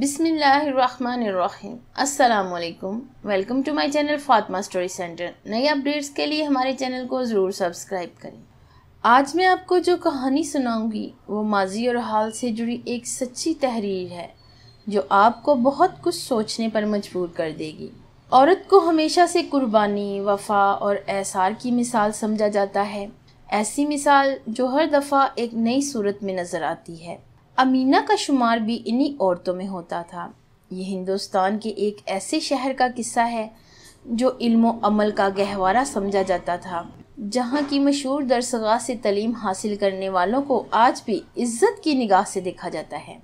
बिसमीम् अल्लाम welcome to my channel Fatima story centre नए updates के लिए हमारे चैनल को ज़रूर सब्सक्राइब करें आज मैं आपको जो कहानी सुनाऊंगी वो माजी और हाल से जुड़ी एक सच्ची तहरीर है जो आपको बहुत कुछ सोचने पर मजबूर कर देगी औरत को हमेशा से कुर्बानी वफा और एसार की मिसाल समझा जाता है ऐसी मिसाल जो हर दफ़ा एक नई सूरत में नज़र आती है अमीना का शुमार भी इन्हीं औरतों में होता था ये हिंदुस्तान के एक ऐसे शहर का किस्सा है जो इल्म अमल का गहवारा समझा जाता था जहाँ की मशहूर दरसगाह से तलीम हासिल करने वालों को आज भी इज्जत की निगाह से देखा जाता है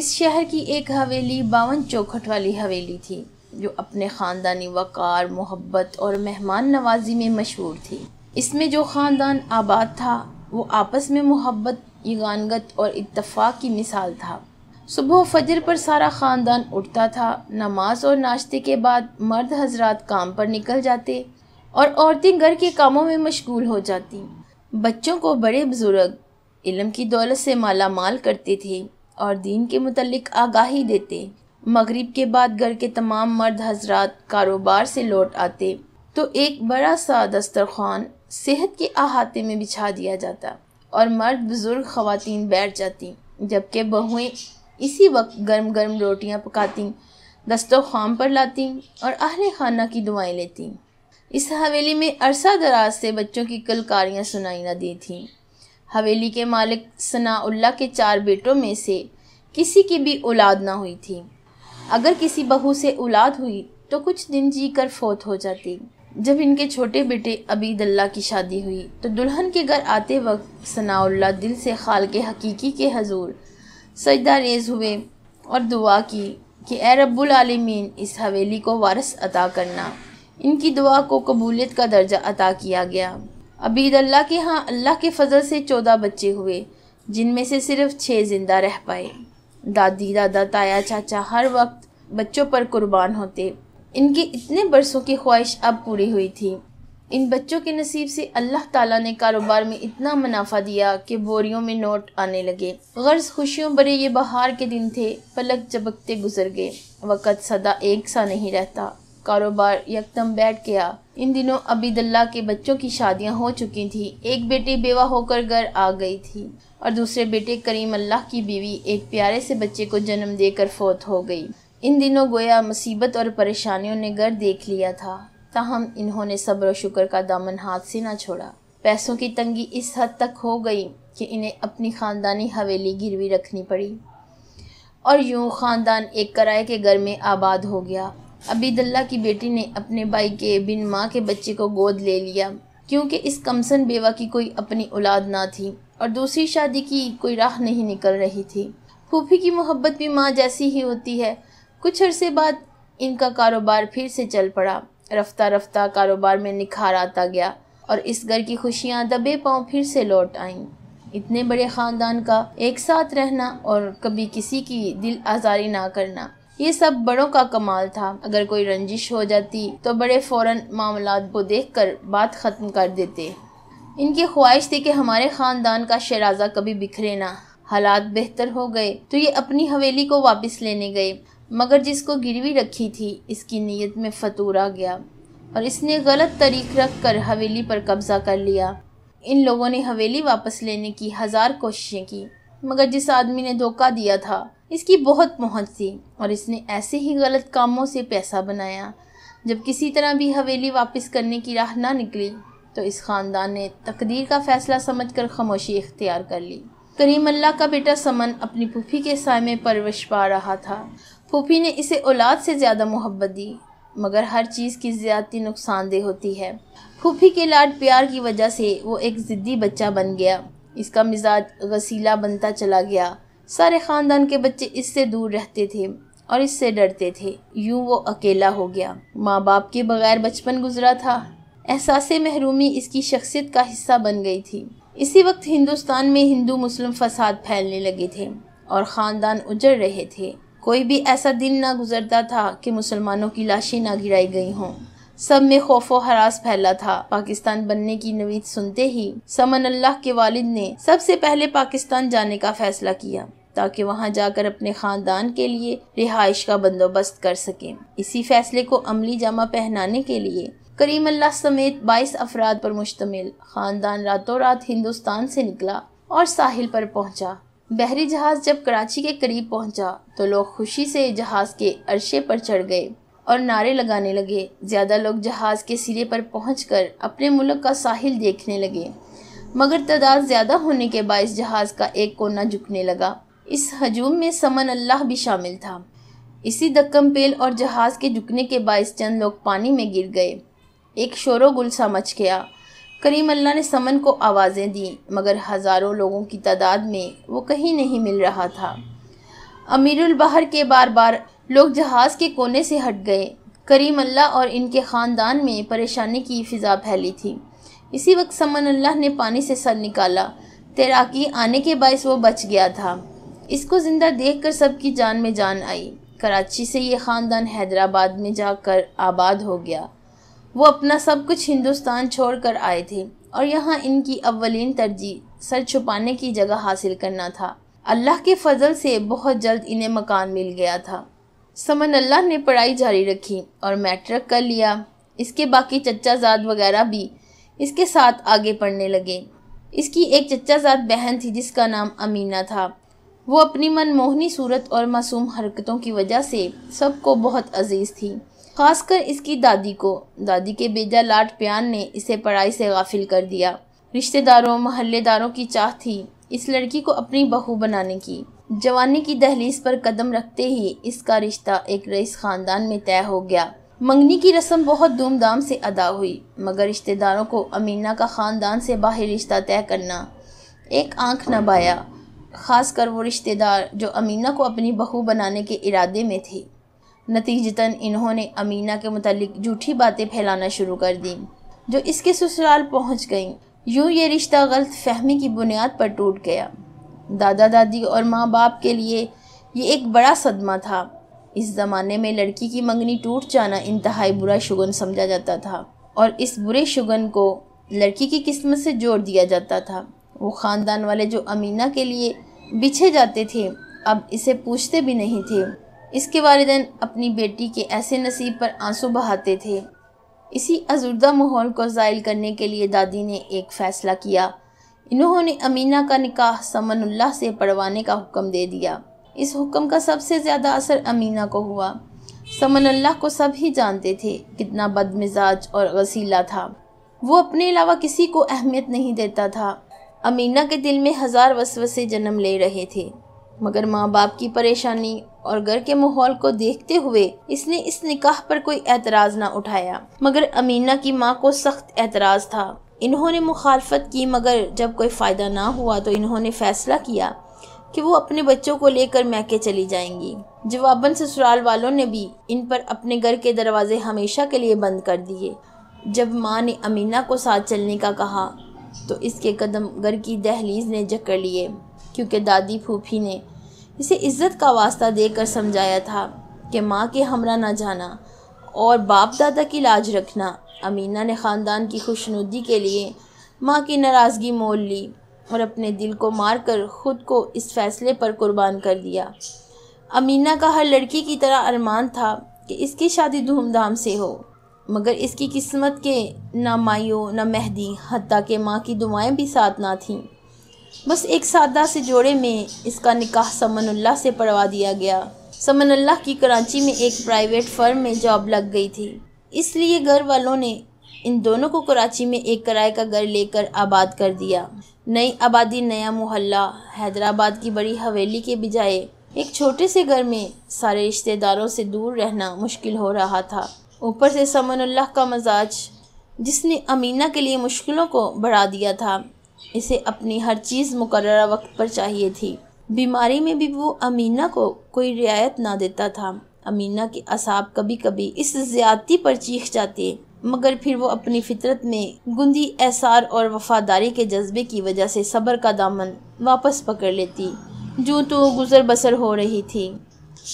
इस शहर की एक हवेली बावन चौखट वाली हवेली थी जो अपने ख़ानदानी वक़ार मोहब्बत और मेहमान नवाजी में मशहूर थी इसमें जो ख़ानदान आबाद था वो आपस में मोहब्बत यगानगत और इतफाक़ की मिसाल था सुबह फजर पर सारा ख़ानदान उठता था नमाज और नाश्ते के बाद मर्द हजरात काम पर निकल जाते और औरतें घर के कामों में मशगूल हो जाती बच्चों को बड़े बुज़ुर्ग इलम की दौलत से माला माल करते थे और दीन के मतलब आगाही देते मगरिब के बाद घर के तमाम मर्द हजरात कारोबार से लौट आते तो एक बड़ा सा दस्तरखान सेहत के अहाते में बिछा दिया जाता और मर्द बुज़ुर्ग ख़वातीन बैठ जाती जबकि बहुएं इसी वक्त गर्म गर्म रोटियां पकाती दस्तोखाम पर लाती और अहल खाना की दुआएं लेती इस हवेली में अरसा दराज से बच्चों की कलकारियाँ सुनाई न दी थीं हवेली के मालिक सनाउल्ला के चार बेटों में से किसी की भी औलाद ना हुई थी अगर किसी बहू से औलाद हुई तो कुछ दिन जी कर हो जाती जब इनके छोटे बेटे अबीदल्ला की शादी हुई तो दुल्हन के घर आते वक्त सनाउल्ला दिल से खाल के हकीकी के हजूर सजदा रेज हुए और दुआ की कि ए रब्बुल आलमीन इस हवेली को वारस अता करना इनकी दुआ को कबूलियत का दर्जा अता किया गया अबीदल्ला के यहाँ अल्लाह के फजल से चौदह बच्चे हुए जिनमें से सिर्फ छः ज़िंदा रह पाए दादी दादा ताया चाचा हर वक्त बच्चों पर कुर्बान होते इनकी इतने बरसों की ख्वाहिश अब पूरी हुई थी इन बच्चों के नसीब से अल्लाह ताला ने कारोबार में इतना मुनाफा दिया कि बोरियों में नोट आने लगे गर्ज खुशियों भरे ये बहार के दिन थे पलक चबकते गुजर गए वक़्त सदा एक सा नहीं रहता कारोबार यकदम बैठ गया इन दिनों अबीदल्ला के बच्चों की शादियां हो चुकी थी एक बेटी बेवा होकर घर आ गई थी और दूसरे बेटे करीम अल्लाह की बीवी एक प्यारे से बच्चे को जन्म देकर फोत हो गई इन दिनों गोया मुसीबत और परेशानियों ने घर देख लिया था ताहम इन्होंने सब्र शुक्र का दामन हाथ से ना छोड़ा पैसों की तंगी इस हद तक हो गई कि इन्हें अपनी ख़ानदानी हवेली गिरवी रखनी पड़ी और यूं ख़ानदान एक कराए के घर में आबाद हो गया अबीदल्ला की बेटी ने अपने भाई के बिन माँ के बच्चे को गोद ले लिया क्योंकि इस कमसन बेवा की कोई अपनी औलाद ना थी और दूसरी शादी की कोई राह नहीं निकल रही थी फूफी की मोहब्बत भी माँ जैसी ही होती है कुछ अरसे बाद इनका कारोबार फिर से चल पड़ा रफ्ता रफ्ता कारोबार में निखार आता गया और इस घर की खुशियाँ दबे पाँव फिर से लौट आईं इतने बड़े ख़ानदान का एक साथ रहना और कभी किसी की दिल आज़ारी ना करना ये सब बड़ों का कमाल था अगर कोई रंजिश हो जाती तो बड़े फ़ौरन मामला को देख कर बात ख़त्म कर देते इनकी ख्वाहिश थी कि हमारे ख़ानदान का शराजा कभी बिखरे ना हालात बेहतर हो गए तो ये अपनी हवेली को वापस लेने गए मगर जिसको गिरवी रखी थी इसकी नीयत में फतूर आ गया और इसने गलत तरीक रख कर हवेली पर कब्ज़ा कर लिया इन लोगों ने हवेली वापस लेने की हज़ार कोशिशें की मगर जिस आदमी ने धोखा दिया था इसकी बहुत पहुँच थी और इसने ऐसे ही गलत कामों से पैसा बनाया जब किसी तरह भी हवेली वापस करने की राह ना निकली तो इस ख़ानदान ने तकदीर का फ़ैसला समझ कर खामोशी इख्तियार कर ली करीम अल्लाह का बेटा समन अपनी पुफी के साय में परवरिश पा रहा था पुफी ने इसे औलाद से ज़्यादा मोहब्बत दी मगर हर चीज़ की ज़्यादती नुकसानदेह होती है पुफी के लाड प्यार की वजह से वो एक ज़िद्दी बच्चा बन गया इसका मिजाज गसीला बनता चला गया सारे ख़ानदान के बच्चे इससे दूर रहते थे और इससे डरते थे यूं वो अकेला हो गया माँ बाप के बगैर बचपन गुजरा था एहसास महरूमी इसकी शख्सियत का हिस्सा बन गई थी इसी वक्त हिंदुस्तान में हिंदू मुस्लिम फसाद फैलने लगे थे और ख़ानदान उजड़ रहे थे कोई भी ऐसा दिन ना गुजरता था कि मुसलमानों की लाशें ना गिराई गई हों सब में खौफो हरास फैला था पाकिस्तान बनने की नवीद सुनते ही समन अल्लाह के वालिद ने सबसे पहले पाकिस्तान जाने का फैसला किया ताकि वहां जाकर अपने खानदान के लिए रिहाइश का बंदोबस्त कर सके इसी फैसले को अमली जामा पहनाने के लिए करीम अल्लाह समेत 22 अफराद पर मुश्तमिल ख़ानदान रातों रात हिंदुस्तान से निकला और साहिल पर पहुंचा बहरी जहाज़ जब कराची के करीब पहुंचा तो लोग खुशी से जहाज़ के अरशे पर चढ़ गए और नारे लगाने लगे ज़्यादा लोग जहाज़ के सिरे पर पहुँच अपने मुल्क का साहिल देखने लगे मगर तादाद ज़्यादा होने के बायस जहाज़ का एक कोना झुकने लगा इस हजूम में समन अल्लाह भी शामिल था इसी दक्कम पेल और जहाज़ के झुकने के बायस चंद लोग पानी में गिर गए एक शोर गुल सा मच गया करीम अल्लाह ने समन को आवाज़ें दी मगर हज़ारों लोगों की तादाद में वो कहीं नहीं मिल रहा था अमीरुल बहर के बार बार लोग जहाज़ के कोने से हट गए करीम अल्लाह और इनके ख़ानदान में परेशानी की फिज़ा फैली थी इसी वक्त समन अल्लाह ने पानी से सर निकाला तैराकी आने के बायस वो बच गया था इसको ज़िंदा देख कर सबकी जान में जान आई कराची से ये ख़ानदान हैदराबाद में जाकर आबाद हो गया वो अपना सब कुछ हिंदुस्तान छोड़कर आए थे और यहाँ इनकी अवलिन तरजीह सर छुपाने की जगह हासिल करना था अल्लाह के फजल से बहुत जल्द इन्हें मकान मिल गया था समन अल्लाह ने पढ़ाई जारी रखी और मैट्रिक कर लिया इसके बाकी चचाजाद वगैरह भी इसके साथ आगे पढ़ने लगे इसकी एक चचाजाद बहन थी जिसका नाम अमीना था वो अपनी मनमोहनी सूरत और मासूम हरकतों की वजह से सबको बहुत अजीज़ थी खासकर इसकी दादी को दादी के बेजा लाट प्यान ने इसे पढ़ाई से गाफिल कर दिया रिश्तेदारों महल्लेदारों की चाह थी इस लड़की को अपनी बहू बनाने की जवानी की दहलीज पर कदम रखते ही इसका रिश्ता एक रईस खानदान में तय हो गया मंगनी की रस्म बहुत धूमधाम से अदा हुई मगर रिश्तेदारों को अमीना का ख़ानदान से बाहर रिश्ता तय करना एक आंख न बाया खासकर वो रिश्तेदार जो अमीना को अपनी बहू बनाने के इरादे में थे नतीजतन इन्होंने अमीना के मतलब झूठी बातें फैलाना शुरू कर दी जो इसके ससुराल पहुंच गईं यूँ ये रिश्ता गलत फहमी की बुनियाद पर टूट गया दादा दादी और माँ बाप के लिए ये एक बड़ा सदमा था इस ज़माने में लड़की की मंगनी टूट जाना इंतहाई बुरा शुगन समझा जाता था और इस बुरे शुगन को लड़की की किस्मत से जोड़ दिया जाता था वो ख़ानदान वाले जो अमीना के लिए बिछे जाते थे अब इसे पूछते भी नहीं थे इसके वालदेन अपनी बेटी के ऐसे नसीब पर आंसू बहाते थे इसी अजुर्दा माहौल को ज़ायल करने के लिए दादी ने एक फ़ैसला किया इन्होंने अमीना का निकाह समनुल्लाह से पढ़वाने का हुक्म दे दिया इस हुक्म का सबसे ज़्यादा असर अमीना को हुआ समनुल्लाह को सब ही जानते थे कितना बदमिजाज और वसीला था वो अपने अलावा किसी को अहमियत नहीं देता था अमीना के दिल में हज़ार वसवसे जन्म ले रहे थे मगर माँ बाप की परेशानी और घर के माहौल को देखते हुए इसने इस निकाह पर कोई एतराज ना उठाया मगर अमीना की माँ को सख्त एतराज था इन्होंने मुखालफत की मगर जब कोई फ़ायदा ना हुआ तो इन्होंने फैसला किया कि वो अपने बच्चों को लेकर मैके चली जाएंगी जवाबन ससुराल वालों ने भी इन पर अपने घर के दरवाजे हमेशा के लिए बंद कर दिए जब माँ ने अमीना को साथ चलने का कहा तो इसके कदम घर की दहलीज ने जकड़ लिए क्योंकि दादी फूफी ने इसे इज़्ज़त का वास्ता देकर समझाया था कि माँ के हमरा ना जाना और बाप दादा की लाज रखना अमीना ने ख़ानदान की खुशनुदी के लिए माँ की नाराज़गी मोल ली और अपने दिल को मार कर ख़ुद को इस फ़ैसले पर कुर्बान कर दिया अमीना का हर लड़की की तरह अरमान था कि इसकी शादी धूमधाम से हो मगर इसकी किस्मत के ना माइयों ना मेहदी हती के माँ की दुआएँ भी साथ ना थीं बस एक सादा से जोड़े में इसका निकाह समनुल्लाह से पढ़वा दिया गया समनुल्लाह की कराची में एक प्राइवेट फर्म में जॉब लग गई थी इसलिए घर वालों ने इन दोनों को कराची में एक किराए का घर लेकर आबाद कर दिया नई आबादी नया मोहल्ला हैदराबाद की बड़ी हवेली के बजाय एक छोटे से घर में सारे रिश्तेदारों से दूर रहना मुश्किल हो रहा था ऊपर से समनुल्लाह का मजाज जिसने अमीना के लिए मुश्किलों को बढ़ा दिया था इसे अपनी हर चीज़ मुकर वक्त पर चाहिए थी बीमारी में भी वो अमीना को कोई रियायत ना देता था अमीना के असाब कभी कभी इस ज्यादती पर चीख जाते मगर फिर वो अपनी फितरत में गुंदी एसार और वफादारी के जज्बे की वजह से सब्र का दामन वापस पकड़ लेती जो तो गुज़र बसर हो रही थी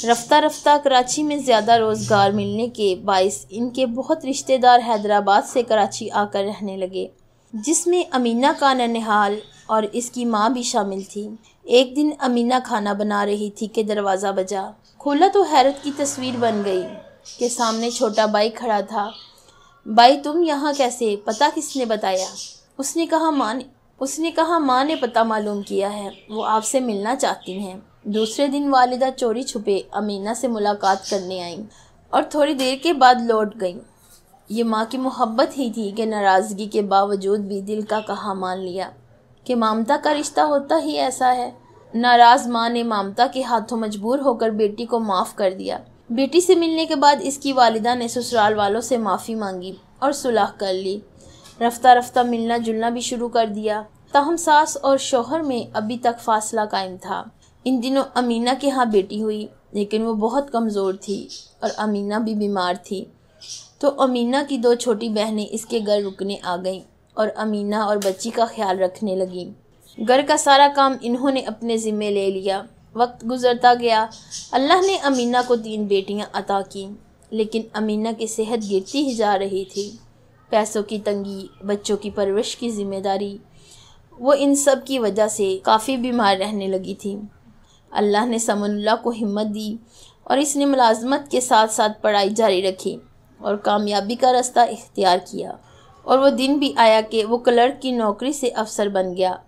रफ्ता रफ्ता कराची में ज़्यादा रोज़गार मिलने के बायस इनके बहुत रिश्तेदार हैदराबाद से कराची आकर रहने लगे जिसमें अमीना का ननिहाल और इसकी माँ भी शामिल थी एक दिन अमीना खाना बना रही थी कि दरवाज़ा बजा खोला तो हैरत की तस्वीर बन गई कि सामने छोटा बाई खड़ा था बाई तुम यहाँ कैसे पता किसने बताया उसने कहा माँ उसने कहा माँ ने पता मालूम किया है वो आपसे मिलना चाहती हैं दूसरे दिन वालिदा चोरी छुपे अमीना से मुलाकात करने आई और थोड़ी देर के बाद लौट गई ये माँ की मोहब्बत ही थी कि नाराज़गी के बावजूद भी दिल का कहा मान लिया कि मामता का रिश्ता होता ही ऐसा है नाराज़ माँ ने मामता के हाथों मजबूर होकर बेटी को माफ़ कर दिया बेटी से मिलने के बाद इसकी वालिदा ने ससुराल वालों से माफ़ी मांगी और सुलह कर ली रफ्ता रफ्ता मिलना जुलना भी शुरू कर दिया ताहम सास और शोहर में अभी तक फासला कायम था इन दिनों अमीना के यहाँ बेटी हुई लेकिन वो बहुत कमज़ोर थी और अमीना भी बीमार थी तो अमीना की दो छोटी बहनें इसके घर रुकने आ गईं और अमीना और बच्ची का ख्याल रखने लगीं घर का सारा काम इन्होंने अपने ज़िम्मे ले लिया वक्त गुजरता गया अल्लाह ने अमीना को तीन बेटियां अता की लेकिन अमीना की सेहत गिरती ही जा रही थी पैसों की तंगी बच्चों की परवरिश की जिम्मेदारी वो इन सब की वजह से काफ़ी बीमार रहने लगी थी अल्लाह ने समनुल्ला को हिम्मत दी और इसने मुलाजमत के साथ साथ पढ़ाई जारी रखी और कामयाबी का रास्ता इख्तियार किया और वो दिन भी आया कि वो क्लर्क की नौकरी से अफसर बन गया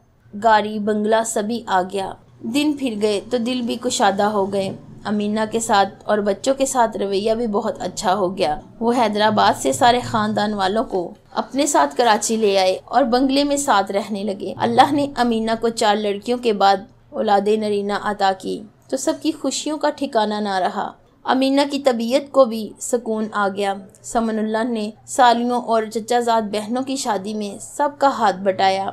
गाड़ी बंगला सभी आ गया दिन फिर गए तो दिल भी कुशादा हो गए अमीना के साथ और बच्चों के साथ रवैया भी बहुत अच्छा हो गया वो हैदराबाद से सारे खानदान वालों को अपने साथ कराची ले आए और बंगले में साथ रहने लगे अल्लाह ने अमीना को चार लड़कियों के बाद औलाद नरीना अता की तो सबकी खुशियों का ठिकाना ना रहा अमीना की तबीयत को भी सुकून आ गया समनुल्ला ने सालियों और चचाजाद बहनों की शादी में सबका हाथ बटाया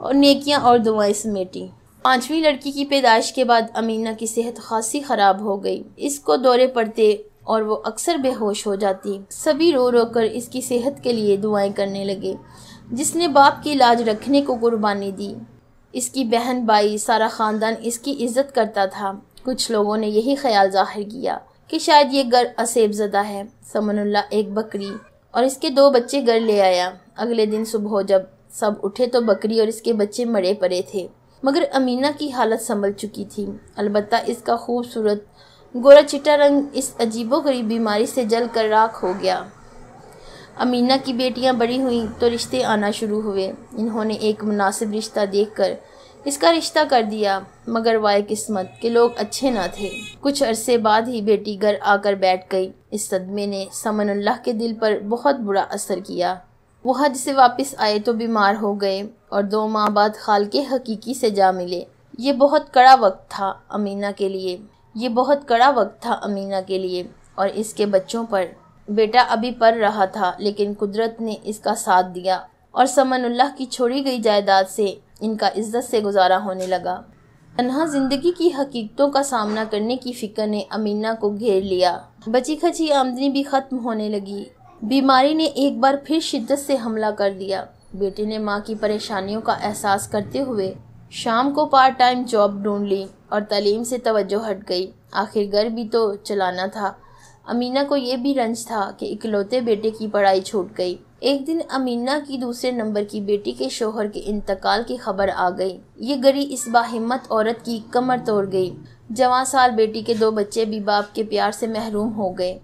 और नेकियां और दुआएं समेटी पांचवी लड़की की पैदाइश के बाद अमीना की सेहत खासी ख़राब हो गई इसको दौरे पड़ते और वो अक्सर बेहोश हो जाती सभी रो रो कर इसकी सेहत के लिए दुआएं करने लगे जिसने बाप की लाज रखने को कुर्बानी दी इसकी बहन भाई सारा ख़ानदान इसकी इज्जत करता था कुछ लोगों ने यही ख्याल जाहिर किया कि शायद ये घर असेब ज़दा है समनुल्ला एक बकरी और इसके दो बच्चे घर ले आया अगले दिन सुबह जब सब उठे तो बकरी और इसके बच्चे मरे पड़े थे मगर अमीना की हालत संभल चुकी थी अलबत्त इसका खूबसूरत गोरा चिट्टा रंग इस अजीबो गरीब बीमारी से जल कर राख हो गया अमीना की बेटियां बड़ी हुईं तो रिश्ते आना शुरू हुए इन्होंने एक मुनासिब रिश्ता देखकर इसका रिश्ता कर दिया मगर वाय किस्मत के लोग अच्छे ना थे कुछ अरसे बाद ही बेटी घर आकर बैठ गई इस सदमे ने समन अल्लाह के दिल पर बहुत बुरा असर किया वो हज से वापस आए तो बीमार हो गए और दो माह बाद खाल के हकीकी से जा मिले ये बहुत कड़ा वक्त था अमीना के लिए ये बहुत कड़ा वक्त था अमीना के लिए और इसके बच्चों पर बेटा अभी पढ़ रहा था लेकिन कुदरत ने इसका साथ दिया और समनुल्लाह की छोड़ी गई जायदाद से इनका इज्जत से गुजारा होने लगा तनहा ज़िंदगी की हकीकतों का सामना करने की फ़िक्र ने अमीना को घेर लिया बची खची आमदनी भी ख़त्म होने लगी बीमारी ने एक बार फिर शिद्दत से हमला कर दिया बेटे ने माँ की परेशानियों का एहसास करते हुए शाम को पार्ट टाइम जॉब ढूंढ ली और तालीम से तवज्जो हट गई आखिर घर भी तो चलाना था अमीना को यह भी रंज था कि इकलौते बेटे की पढ़ाई छूट गई एक दिन अमीना की दूसरे नंबर की बेटी के शोहर के इंतकाल की खबर आ गई ये गरी इस बाहिम्मत औरत की कमर तोड़ गई जवान साल बेटी के दो बच्चे भी बाप के प्यार से महरूम हो गए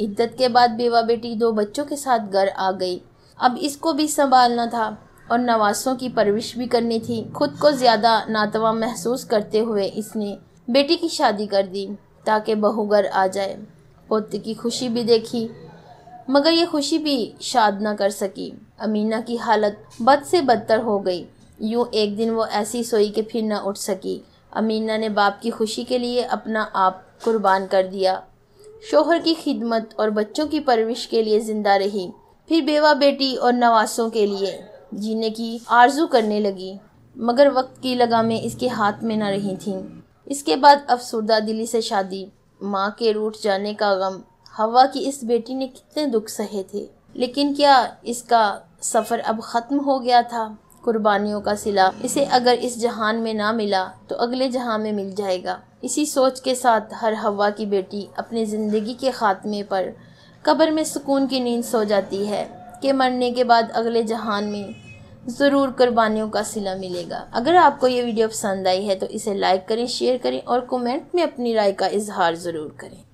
इद्दत के बाद बेवा बेटी दो बच्चों के साथ घर आ गई अब इसको भी संभालना था और नवासों की परवरिश भी करनी थी खुद को ज़्यादा नातवा महसूस करते हुए इसने बेटी की शादी कर दी ताकि बहू घर आ जाए पोते की खुशी भी देखी मगर ये खुशी भी शाद ना कर सकी अमीना की हालत बद से बदतर हो गई यूँ एक दिन वो ऐसी सोई कि फिर ना उठ सकी अमीना ने बाप की खुशी के लिए अपना आप कुर्बान कर दिया शोहर की खिदमत और बच्चों की परवरिश के लिए ज़िंदा रही फिर बेवा बेटी और नवासों के लिए जीने की आरजू करने लगी मगर वक्त की लगामें इसके हाथ में ना रही थीं इसके बाद अफसरदा दिली से शादी माँ के रूठ जाने का गम हवा की इस बेटी ने कितने दुख सहे थे लेकिन क्या इसका सफ़र अब ख़त्म हो गया था कुर्बानियों का सिला इसे अगर इस जहान में ना मिला तो अगले जहां में मिल जाएगा इसी सोच के साथ हर हवा की बेटी अपनी ज़िंदगी के ख़ात्मे पर कब्र में सुकून की नींद सो जाती है कि मरने के बाद अगले जहान में ज़रूर कुर्बानियों का सिला मिलेगा अगर आपको ये वीडियो पसंद आई है तो इसे लाइक करें शेयर करें और कमेंट में अपनी राय का इजहार ज़रूर करें